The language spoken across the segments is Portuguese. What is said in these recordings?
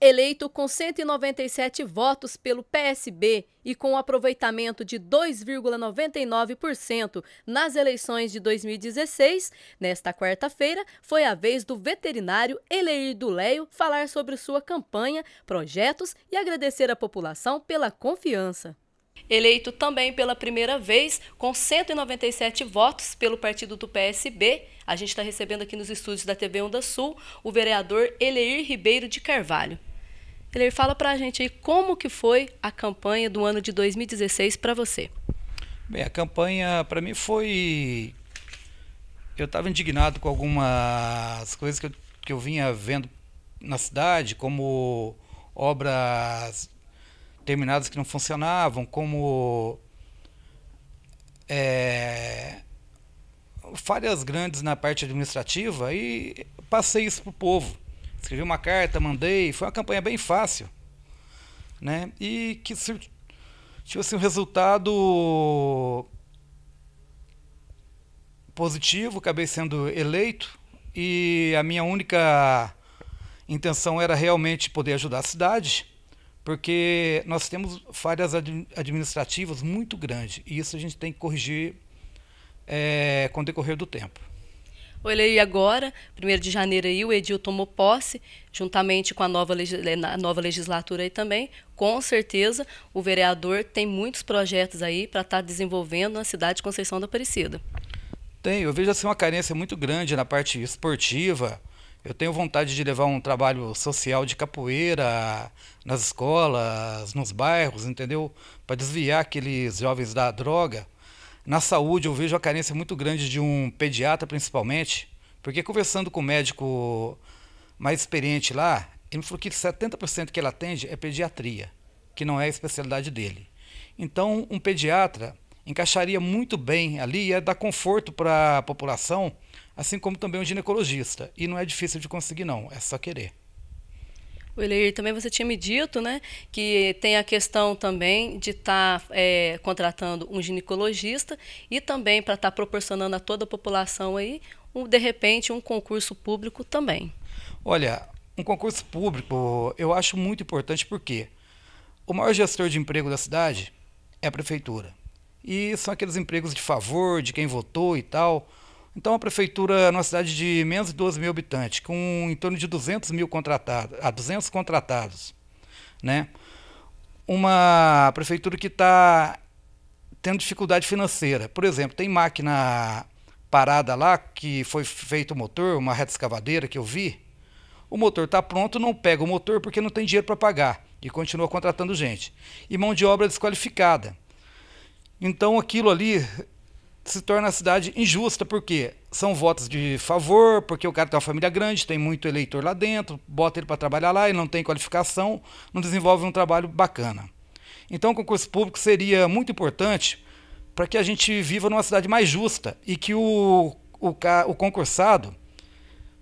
Eleito com 197 votos pelo PSB e com um aproveitamento de 2,99% nas eleições de 2016, nesta quarta-feira foi a vez do veterinário Eleir Duleio falar sobre sua campanha, projetos e agradecer à população pela confiança. Eleito também pela primeira vez, com 197 votos pelo partido do PSB, a gente está recebendo aqui nos estúdios da TV Onda Sul o vereador Eleir Ribeiro de Carvalho. Ele fala para a gente aí como que foi a campanha do ano de 2016 para você. Bem, a campanha para mim foi... Eu estava indignado com algumas coisas que eu, que eu vinha vendo na cidade, como obras terminadas que não funcionavam, como é, falhas grandes na parte administrativa e passei isso para o povo. Escrevi uma carta, mandei. Foi uma campanha bem fácil. Né? E que tivesse um resultado positivo, acabei sendo eleito e a minha única intenção era realmente poder ajudar a cidade, porque nós temos falhas administrativas muito grandes e isso a gente tem que corrigir é, com o decorrer do tempo. Olhei agora, 1 de janeiro aí, o Edil tomou posse, juntamente com a nova, a nova legislatura aí também. Com certeza, o vereador tem muitos projetos aí para estar tá desenvolvendo na cidade de Conceição da Aparecida. Tem, eu vejo assim uma carência muito grande na parte esportiva. Eu tenho vontade de levar um trabalho social de capoeira nas escolas, nos bairros, entendeu? Para desviar aqueles jovens da droga. Na saúde, eu vejo a carência muito grande de um pediatra, principalmente, porque conversando com o um médico mais experiente lá, ele me falou que 70% que ele atende é pediatria, que não é a especialidade dele. Então, um pediatra encaixaria muito bem ali e é dar conforto para a população, assim como também um ginecologista. E não é difícil de conseguir, não, é só querer. Willier, também você tinha me dito né, que tem a questão também de estar tá, é, contratando um ginecologista e também para estar tá proporcionando a toda a população aí, um, de repente, um concurso público também. Olha, um concurso público eu acho muito importante porque o maior gestor de emprego da cidade é a prefeitura. E são aqueles empregos de favor, de quem votou e tal. Então, a prefeitura, numa cidade de menos de 12 mil habitantes, com em torno de 200 mil contratados, a ah, 200 contratados, né? Uma prefeitura que está tendo dificuldade financeira. Por exemplo, tem máquina parada lá que foi feito o motor, uma reta escavadeira que eu vi. O motor está pronto, não pega o motor porque não tem dinheiro para pagar e continua contratando gente. E mão de obra desqualificada. Então, aquilo ali se torna a cidade injusta, porque são votos de favor, porque o cara tem uma família grande, tem muito eleitor lá dentro, bota ele para trabalhar lá, ele não tem qualificação, não desenvolve um trabalho bacana. Então, o concurso público seria muito importante para que a gente viva numa cidade mais justa e que o, o, o concursado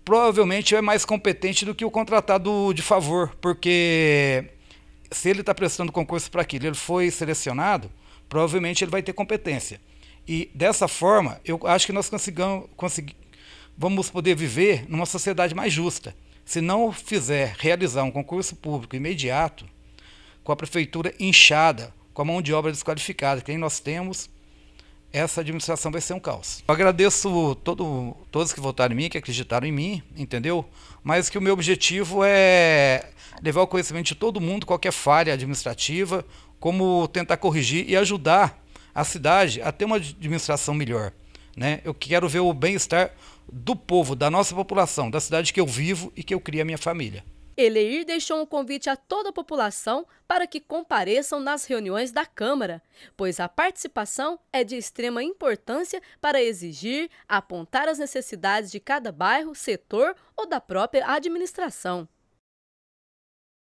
provavelmente é mais competente do que o contratado de favor, porque se ele está prestando concurso para aquilo, ele foi selecionado, provavelmente ele vai ter competência. E dessa forma, eu acho que nós consigamos, consegui, vamos poder viver numa sociedade mais justa. Se não fizer realizar um concurso público imediato, com a prefeitura inchada, com a mão de obra desqualificada, que nós temos, essa administração vai ser um caos. Eu agradeço todo, todos que votaram em mim, que acreditaram em mim, entendeu? Mas que o meu objetivo é levar o conhecimento de todo mundo, qualquer é falha administrativa, como tentar corrigir e ajudar a cidade a ter uma administração melhor. Né? Eu quero ver o bem-estar do povo, da nossa população, da cidade que eu vivo e que eu crio a minha família. Eleir deixou um convite a toda a população para que compareçam nas reuniões da Câmara, pois a participação é de extrema importância para exigir, apontar as necessidades de cada bairro, setor ou da própria administração.